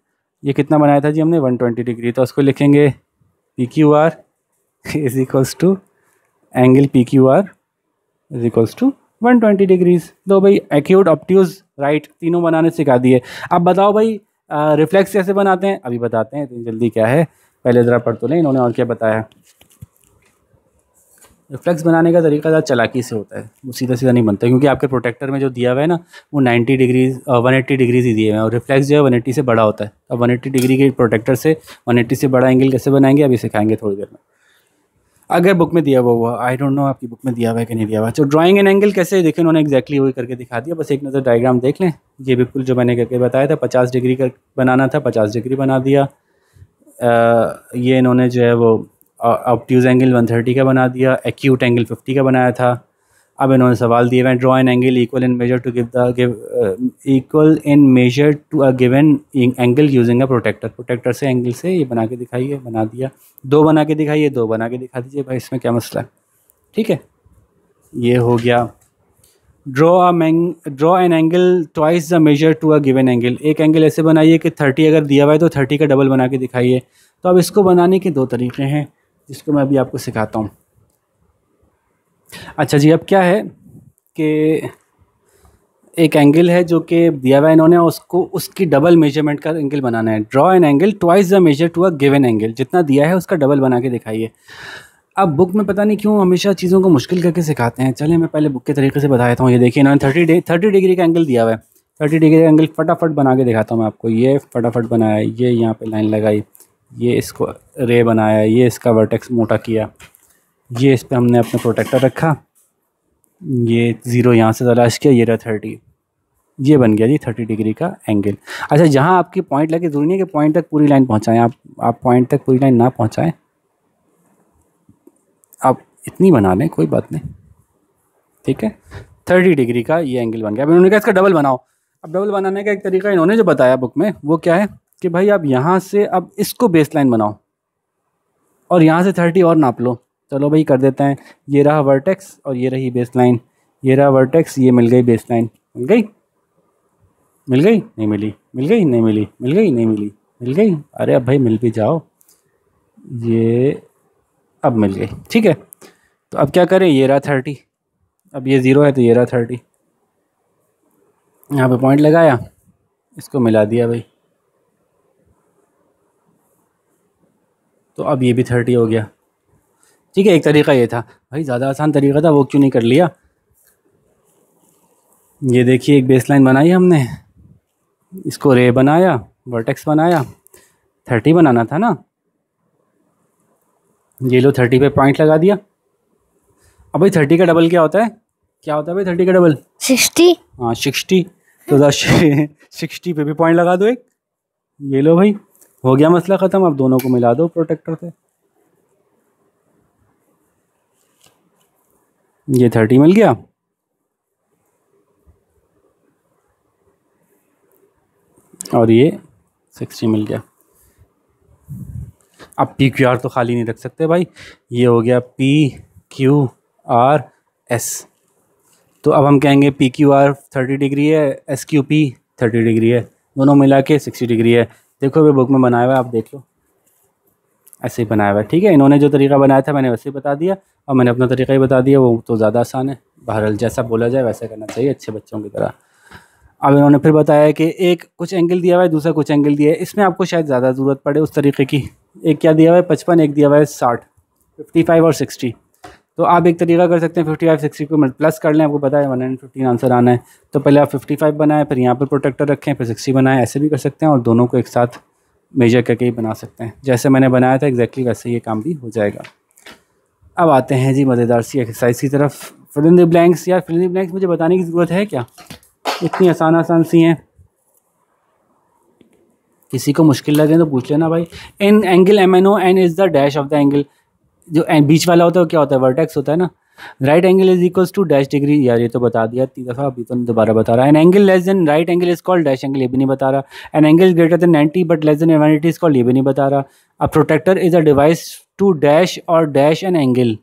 ये कितना बनाया था जी हमने 120 डिग्री तो उसको लिखेंगे P Q R is equals to angle P Q R is equals to one twenty degrees दो भाई एक्यूट ऑप्ट्यूज राइट तीनों बनाने सिखा दिए अब बताओ भाई रिफ्लेक्स कैसे बनाते हैं अभी बताते हैं इतनी जल्दी क्या है पहले ज़रा पढ़ तो लें इन्होंने और क्या बताया रिफ्लेक्स बनाने का तरीका ज़्यादा चलाकी से होता है वो सीधा सीधा नहीं बनता क्योंकि आपके प्रोटेक्टर में जो दिया हुआ है ना वो 90 डिग्रीज वन एट्टी डिग्रीज ही दिए हुए हैं और रिफ्लेक्स जो है वन एट्टी से बड़ा होता है अब वन एट्टी डिग्री के प्रोटेक्टर से वन एट्टी से बड़ा एंगल कैसे बनाएंगे अभी सिखाएंगे थोड़ी देर में अगर बुक में दिया हुआ हुआ आई डोंट नो आपकी बुक में दिया हुआ है कि नहीं दिया हुआ तो ड्राइंग एंड एंगल कैसे देखें उन्होंने एग्जैक्टली वही करके दिखा दिया बस एक नज़र डायग्राम देख लें ये बिल्कुल जो मैंने करके बताया था पचास डिग्री का बनाना था पचास डिग्री बना दिया ये इन्होंने जो है वो ऑप्टिज एंगल 130 का बना दिया एक्यूट एंगल 50 का बनाया था अब इन्होंने सवाल दिए हुए draw an angle equal in measure to give the give equal in measure to a given angle using a protractor protractor से एंगल से ये बना के दिखाइए बना दिया दो बना के दिखाइए दो बना के दिखा दीजिए भाई इसमें क्या मसला है ठीक है ये हो गया draw a draw an angle twice the measure to a given angle एक एंगल ऐसे बनाइए कि थर्टी अगर दिया हुआ है तो थर्टी का डबल बना के दिखाइए तो अब इसको बनाने के दो तरीके हैं जिसको मैं अभी आपको सिखाता हूँ अच्छा जी अब क्या है कि एक एंगल है जो कि दिया हुआ इन्होंने उसको उसकी डबल मेजरमेंट का एंगल बनाना है draw an angle twice the measure to a given angle जितना दिया है उसका डबल बना के दिखाइए अब बुक में पता नहीं क्यों हमेशा चीज़ों को मुश्किल करके सिखाते हैं चले मैं पहले बुक के तरीके से बताया था हूँ ये देखिए इन्होंने थर्टी डे थर्टी डिग्री का एंगल दिया हुआ है थर्टी डिग्री का एंगल फटाफट बना के दिखाता हूँ मैं आपको ये फटाफट बनाया ये यहाँ पर लाइन लगाई ये इसको रे बनाया ये इसका वर्टेक्स मोटा किया ये इस पर हमने अपना प्रोटेक्टर रखा ये ज़ीरो यहाँ से तलाश किया ये रहा थर्टी ये बन गया जी थर्टी डिग्री का एंगल अच्छा जहाँ आपकी पॉइंट लगे ज़रूरी है कि पॉइंट तक पूरी लाइन पहुँचाएँ आप आप पॉइंट तक पूरी लाइन ना पहुँचाएँ आप इतनी बना लें कोई बात नहीं ठीक है थर्टी डिग्री का ये एंगल बन गया अब इन्होंने कहा इसका डबल बनाओ अब डबल बनाने का एक तरीका इन्होंने जो बताया बुक में वो क्या है कि भाई आप यहाँ से अब इसको बेस लाइन बनाओ और यहाँ से थर्टी और नाप लो चलो भाई कर देते हैं ये रहा वर्टेक्स और ये रही बेस लाइन ये रहा वर्टेक्स ये मिल गई बेस लाइन मिल गई मिल गई नहीं मिली मिल गई नहीं मिली मिल गई नहीं मिली मिल गई अरे अब भाई मिल भी जाओ ये अब मिल गई ठीक है तो अब क्या करें ये रहा थर्टी अब ये ज़ीरो है तो ये रहा थर्टी यहाँ पे पॉइंट लगाया इसको मिला दिया भाई तो अब ये भी थर्टी हो गया ठीक है एक तरीका ये था भाई ज़्यादा आसान तरीका था वो क्यों नहीं कर लिया ये देखिए एक बेस लाइन बनाई हमने इसको रे बनाया वर्टेक्स बनाया थर्टी बनाना था ना ये लो थर्टी पे पॉइंट लगा दिया अब भाई थर्टी का डबल क्या होता है क्या होता है भाई थर्टी का डबल सिक्सटी हाँ सिक्सटी तो सिक्सटी पे भी पॉइंट लगा दो एक ये लो भाई हो गया मसला ख़त्म अब दोनों को मिला दो प्रोटेक्टर से ये थर्टी मिल गया और ये सिक्सटी मिल गया अब पी क्यू आर तो खाली नहीं रख सकते भाई ये हो गया पी क्यू आर एस तो अब हम कहेंगे P Q R thirty degree है S Q P thirty degree है दोनों मिला के सिक्सटी डिग्री है देखो अभी बुक में बनाया हुआ है आप देख लो ऐसे ही बनाया हुआ है ठीक है इन्होंने जो तरीका बनाया था मैंने वैसे ही बता दिया और मैंने अपना तरीका ही बता दिया वो तो ज़्यादा आसान है बहरहाल जैसा बोला जाए वैसा करना चाहिए अच्छे बच्चों की तरह अब इन्होंने फिर बताया कि एक कुछ एंगल दिया हुआ है दूसरा कुछ एंगल दिया है इसमें आपको शायद ज़्यादा ज़रूरत पड़े उस तरीके की एक क्या दिया हुआ है पचपन एक दिया हुआ है साठ फिफ्टी फाइव और सिक्सटी तो आप एक तरीका कर सकते हैं फिफ्टी फाइव सिक्सटी को प्लस कर लें आपको पता है वन हंड्रेड फिफ्टीन आंसर आना है तो पहले आप फिफ्टी फाइव बनाएं फिर यहाँ पर प्रोटेक्टर रखें फिर सिक्सटी बनाएं ऐसे भी कर सकते हैं और दोनों को एक साथ मेजर करके ही बना सकते हैं जैसे मैंने बनाया था एक्जैक्टली वैसे ये काम भी हो जाएगा अब आते हैं जी मज़ेदार सी एक्सरसाइज की तरफ फिलिंद द ब्लैंक्स या फिल ब्लैंक्स मुझे बताने की ज़रूरत है क्या इतनी आसान आसान सी हैं किसी को मुश्किल लगे तो पूछ लेना भाई in angle M N O N is the dash of the angle जो बीच वाला होता है क्या होता है वर्टेक्स होता है ना right angle is equals to dash degree यार ये तो बता दिया तीन दफ़ा अभी तो दोबारा बता रहा है an angle less than right angle is called dash angle ये भी नहीं बता रहा an angle greater than ninety but less than one is called ये भी नहीं बता रहा अब protractor is a device to dash और डैश एन एंगल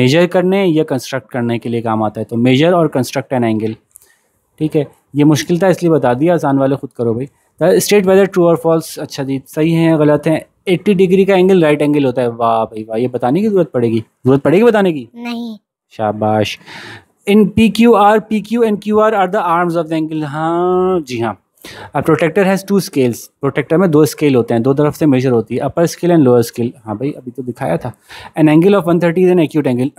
मेजर करने या कंस्ट्रक्ट करने के लिए काम आता है तो मेजर और कंस्ट्रक्ट एन एंगल ठीक है ये मुश्किल था इसलिए बता दिया आसान वाले खुद करो भाई स्टेट वेदर ट्रू और फॉल्स अच्छा जी सही हैं गलत हैं एट्टी डिग्री का एंगल राइट एंगल होता है वाह भाई वाह ये बताने की जरूरत पड़ेगी जरूरत पड़ेगी बताने की नहीं शाबाश in P Q R P Q and Q R are the arms of the angle हाँ जी हाँ अब protractor has two scales protractor में दो स्केल होते हैं दो तरफ से मेजर होती है upper scale and lower scale हाँ भाई अभी तो दिखाया था an angle of one thirty is an acute angle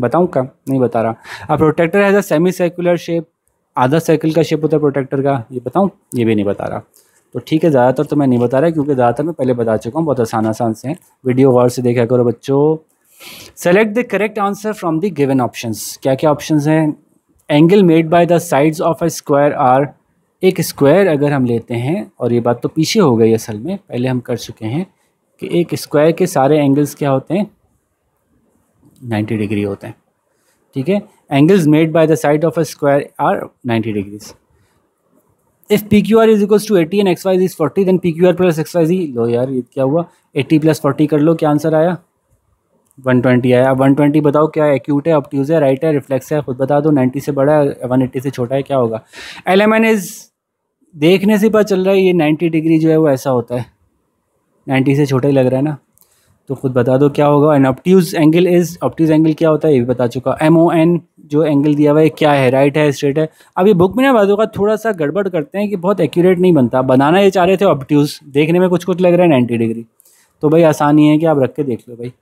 बताऊँ का नहीं बता रहा अब protractor has a semi circular shape आधा सर्कल का शेप होता है प्रोटेक्टर का ये बताऊँ ये भी नहीं बता रहा तो ठीक है ज़्यादातर तो मैं नहीं बता रहा क्योंकि ज़्यादातर मैं पहले बता चुका हूँ बहुत आसान आसान से वीडियो गौर से देखा करो बच्चों select the correct answer from the given option क्या क्या ऑप्शन हैं angle made by the sides of a square are एक स्क्वायर अगर हम लेते हैं और ये बात तो पीछे हो गई असल में पहले हम कर चुके हैं कि एक स्क्वायर के सारे एंगल्स क्या होते हैं 90 डिग्री होते हैं ठीक है angles made by the side of a square are 90 degrees if P Q R is equals to eighty and X Y is forty then P Q R plus X Y लो यार ये क्या हुआ eighty plus forty कर लो क्या answer आया one twenty आया one twenty बताओ क्या एक्यूट है अपट्यूज़ है राइट है रिफ्लेक्स है खुद बता दो नाइन्टी से बड़ा है वन एट्टी से छोटा है क्या होगा एल एम एन इज देखने से पता चल रहा है ये नाइन्टी डिग्री जो है वो ऐसा होता है नाइन्टी से छोटा ही लग रहा है ना तो खुद बता दो क्या होगा and obtuse angle is obtuse angle क्या होता है ये भी बता चुका एम ओ एन जो एंगल दिया हुआ है क्या है राइट है स्ट्रेट है अब ये बुक में ना बातों का थोड़ा सा गड़बड़ करते हैं कि बहुत एक्यूरेट नहीं बनता बनाना ये चाह रहे थे ऑप्ट्यूज देखने में कुछ कुछ लग रहा है नाइन्टी डिग्री तो भाई आसानी है कि आप रख के देख लो भाई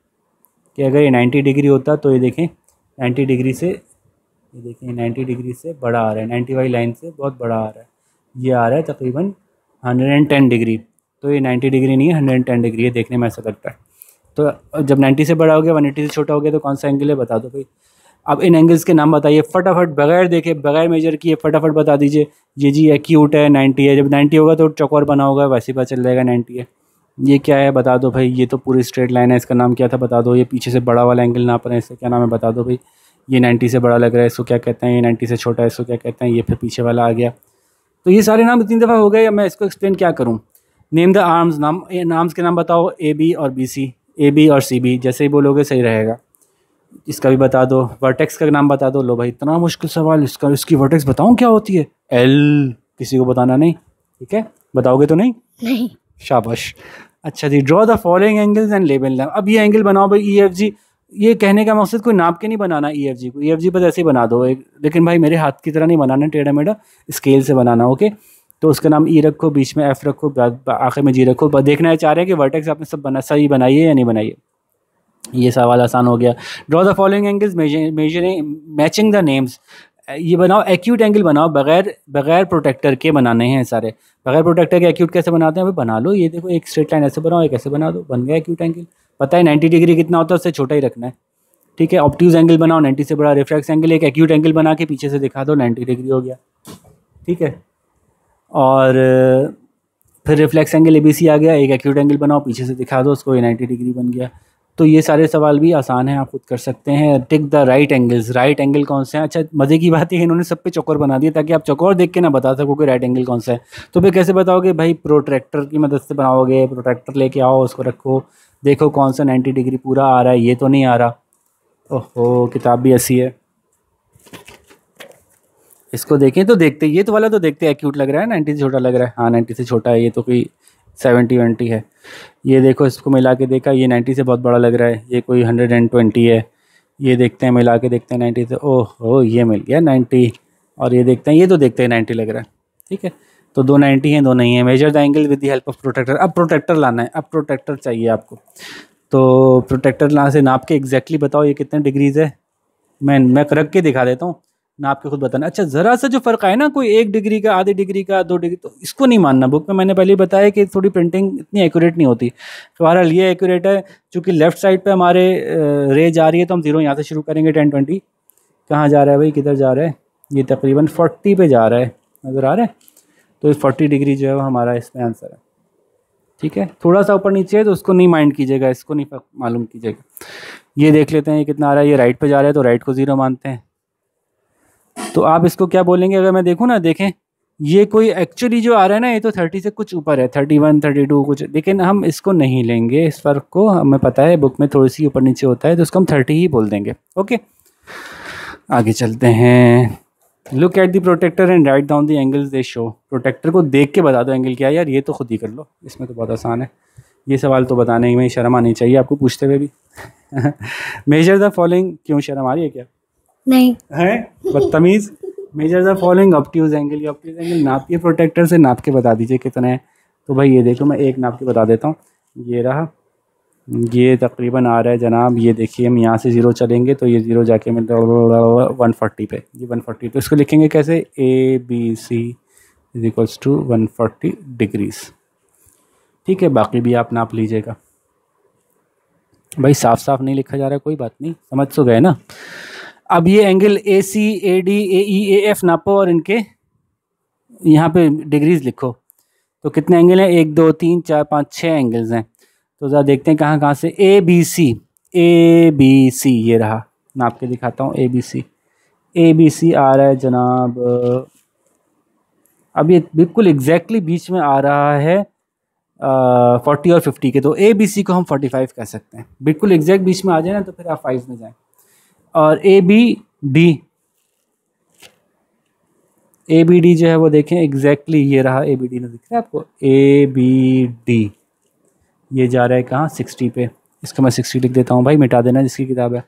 कि अगर ये नाइन्टी डिग्री होता तो ये देखें नाइन्टी डिग्री से ये देखें नाइन्टी डिग्री से बड़ा आ रहा है नाइन्टी वाई लाइन से बहुत बड़ा आ रहा है ये आ रहा है तकरीबन हंड्रेड एंड टेन डिग्री तो ये नाइन्टी डिग्री नहीं है हंड्रेड एंड टेन डिग्री है देखने में ऐसा लगता है तो जब 90 से बड़ा हो गया 180 से छोटा हो गया तो कौन सा एंगल है बता दो भाई अब इन एंगल्स के नाम बताइए फटाफट बगैर देखे बगैर मेजर किए फटाफट बता दीजिए ये जी एक्यूट है नाइन्टी है जब नाइन्टी होगा तो चौकोर बना होगा वैसे पता चल जाएगा नाइन्टी है ये क्या है बता दो भाई ये तो पूरी स्ट्रेट लाइन है इसका नाम क्या था बता दो ये पीछे से बड़ा वाला एंगल ना पड़े इसका क्या नाम है बता दो भाई ये नाइन्टी से बड़ा लग रहा है इसको क्या कहते हैं ये नाइन्टी से छोटा है इसको क्या कहते हैं ये फिर पीछे वाला आ गया तो ये सारे नाम इतनी दफ़ा हो गए मैं इसको एक्सप्लेन क्या करूँ नेम द आर्म्स नाम नाम्स के नाम बताओ ए बी और बी सी ए बी और सी बी जैसे ही बोलोगे सही रहेगा इसका भी बता दो वर्टेक्स का नाम बता दो लो भाई इतना मुश्किल सवाल इसका इसकी वर्टेक्स बताऊँ क्या होती है एल किसी को बताना नहीं ठीक है बताओगे तो नहीं नहीं शाबाश अच्छा जी draw the following angles and label नाम अब ये एंगल बनाओ भाई ई एफ जी ये कहने का मकसद कोई नाप के नहीं बनाना ई एफ जी को ई एफ जी बस ऐसे ही बना दो एक लेकिन भाई मेरे हाथ की तरह नहीं बनाना टेढ़ा मेढ़ा स्केल से बनाना ओके तो उसका नाम ई रखो बीच में एफ रखो आखिर में जी रखो देखना चाह रहे हैं कि वर्टेक्स आपने सब बना सही बनाइए या नहीं बनाइए ये सवाल आसान हो गया draw the following angles measuring matching the names ये बनाओ एक्यूट एंगल बनाओ बगैर बगैर प्रोटेक्टर के बनाने हैं सारे बगैर प्रोटेक्टर के एक्यूट कैसे बनाते हैं भाई बना लो ये देखो एक स्ट्रेट लाइन ऐसे बनाओ एक ऐसे बना दो बन गया एक्यूट एंगल पता है नाइन्टी डिग्री कितना होता है उससे छोटा ही रखना है ठीक है ऑप्टिव एंगल बनाओ नाइन्टी से बड़ा रिफ्रैक्स एंगल एक एक्यूट एंगल बना के पीछे से दिखा दो नाइन्टी डिग्री हो गया ठीक है और फिर रिफ्लेक्स एंगल ए आ गया एक एक्यूट एंगल बनाओ पीछे से दिखा दो उसको नाइन्टी डिग्री बन गया तो ये सारे सवाल भी आसान हैं आप खुद कर सकते हैं tick the right angles right angle कौन से हैं अच्छा मज़े की बात है इन्होंने सब पे चौकोर बना दिया ताकि आप चौकोर देख के ना बता सको कि राइट एंगल कौन सा है तो फिर कैसे बताओगे भाई प्रोट्रैक्टर की मदद से बनाओगे प्रोट्रैक्टर लेके आओ उसको रखो देखो कौन सा नाइन्टी डिग्री पूरा आ रहा है ये तो नहीं आ रहा ओहो किताब भी ऐसी है इसको देखें तो देखते ये तो वाला तो देखते हैं एक्यूट लग रहा है नाइन्टी से छोटा लग रहा है हाँ नाइन्टी से छोटा है ये तो कोई सेवेंटी वेंटी है ये देखो इसको मिला के देखा ये नाइन्टी से बहुत बड़ा लग रहा है ये कोई हंड्रेड एंड ट्वेंटी है ये देखते हैं मिला के देखते हैं नाइन्टी से ओह हो ये मिल गया नाइन्टी और ये देखते हैं ये तो देखते हैं नाइन्टी लग रहा है ठीक है तो दो नाइन्टी हैं दो नहीं है measure the angle with the help of protractor अब प्रोटेक्टर लाना है अब प्रोटेक्टर चाहिए आपको तो प्रोटेक्टर ला से नाप के एग्जैक्टली बताओ ये कितने डिग्रीज़ है मैं मैं रख के दिखा देता हूँ ना आपके खुद बताना अच्छा ज़रा सा जो फ़र्क आए ना कोई एक डिग्री का आधी डिग्री का दो डिग्री तो इसको नहीं मानना बुक में मैंने पहले बताया कि थोड़ी प्रिंटिंग इतनी एक्यूरेट नहीं होती तो बहरहाल ये एक्यूरेट है चूँकि लेफ्ट साइड पर हमारे रे जा रही है तो हम ज़ीरो यहाँ से शुरू करेंगे टेन ट्वेंटी कहाँ जा रहा है भाई किधर जा रहा है ये तकरीबन फोर्टी पे जा रहा है नज़र आ रहा है तो फोर्टी डिग्री जो है वो हमारा इसमें आंसर है ठीक है थोड़ा सा ऊपर नीचे है तो उसको नहीं माइंड कीजिएगा इसको नहीं मालूम कीजिएगा ये देख लेते हैं कितना आ रहा है ये राइट पर जा रहा है तो राइट को ज़ीरो मानते हैं तो आप इसको क्या बोलेंगे अगर मैं देखूँ ना देखें ये कोई एक्चुअली जो आ रहा है ना ये तो थर्टी से कुछ ऊपर है थर्टी वन थर्टी टू कुछ लेकिन हम इसको नहीं लेंगे इस फ़र्क को हमें पता है बुक में थोड़ी सी ऊपर नीचे होता है तो उसको हम थर्टी ही बोल देंगे ओके आगे चलते हैं look at the protractor and write down the angles they show protractor को देख के बता दो एंगल क्या यार ये तो खुद ही कर लो इसमें तो बहुत आसान है ये सवाल तो बताने में शर्म आनी चाहिए आपको पूछते हुए भी मेजर द फॉलोइंग क्यों शर्म आ रही है क्या नहीं है बदतमीज measure the following obtuse angle या अपट्यूज एंगल के प्रोटेक्टर से नाप के बता दीजिए कितना है तो भाई ये देखो मैं एक नाप के बता देता हूँ ये रहा ये तकरीबन आ रहा है जनाब ये देखिए हम यहाँ से ज़ीरो चलेंगे तो ये ज़ीरो जाके मिलते वन फोर्टी पे ये वन फोर्टी तो इसको लिखेंगे कैसे A B C is equals to one forty degrees ठीक है बाकी भी आप नाप लीजिएगा भाई साफ साफ नहीं लिखा जा रहा है कोई बात नहीं समझ तो गए ना अब ये angle A C A D A E A F नापो और इनके यहाँ पे डिग्रीज लिखो तो कितने एंगल हैं एक दो तीन चार पाँच छः एंगल्स हैं तो ज़रा देखते हैं कहाँ कहाँ से ए बी सी ए बी सी ये रहा मैं आपके दिखाता हूँ ए बी सी ए बी सी आ रहा है जनाब अब ये बिल्कुल एग्जैक्टली बीच में आ रहा है फोर्टी और फिफ्टी के तो ए बी सी को हम फोर्टी फाइव कह सकते हैं बिल्कुल एग्जैक्ट बीच में आ जाए ना तो फिर आप फाइव में जाएँ और A B D A B D जो है वो देखें एग्जैक्टली exactly ये रहा ए बी डी दिख रहा है आपको ए बी डी ये जा रहा है कहाँ सिक्सटी पे इसका मैं सिक्सटी लिख देता हूँ भाई मिटा देना जिसकी किताब है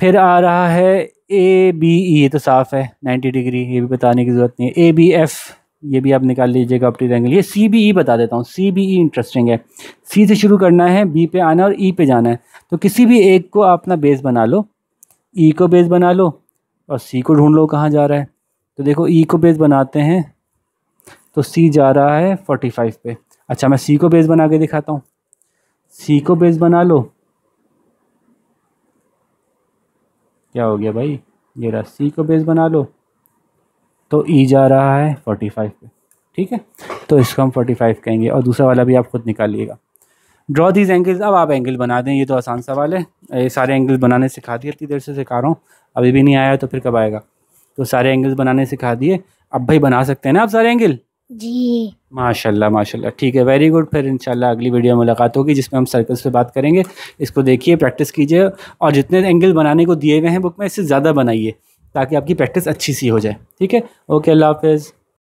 फिर आ रहा है ए बी ई ये तो साफ़ है नाइन्टी डिग्री ये भी बताने की ज़रूरत नहीं है ए बी एफ़ ये भी आप निकाल लीजिएगा ऑप्टिक रेंगल ये सी बी ई बता देता हूँ सी बी ई इंटरेस्टिंग है सी से शुरू करना है बी पे आना और ई e पे जाना है तो किसी भी एक को आप अपना बेस बना लो ई e को बेस बना लो और सी को ढूंढ लो कहाँ जा रहा है तो देखो ई e को बेस बनाते हैं तो सी जा रहा है फोर्टी फाइव पे अच्छा मैं सी को बेस बना के दिखाता हूँ सी को बेस बना लो क्या हो गया भाई ये रहा सी को बेस बना लो तो ई e जा रहा है फोर्टी फाइव पे ठीक है तो इसको हम फोर्टी फाइव कहेंगे और दूसरा वाला भी आप खुद निकालिएगा ड्रॉ दीज एंगल्स अब आप एंगल बना दें ये तो आसान सवाल है ये सारे एंगल्स बनाने सिखा दिए इतनी देर से सिखा रहा हूँ अभी भी नहीं आया तो फिर कब आएगा तो सारे एंगल्स बनाने सिखा दिए अब भाई बना सकते हैं ना आप सारे एंगल जी माशाल्लाह माशाल्लाह ठीक है वेरी गुड फिर इंशाल्लाह अगली वीडियो में मुलाकात होगी जिसमें हम सर्कल्स पे बात करेंगे इसको देखिए प्रैक्टिस कीजिए और जितने एंगल बनाने को दिए हुए हैं बुक में इससे ज़्यादा बनाइए ताकि आपकी प्रैक्टिस अच्छी सी हो जाए ठीक है ओके अल्लाह हाफिज़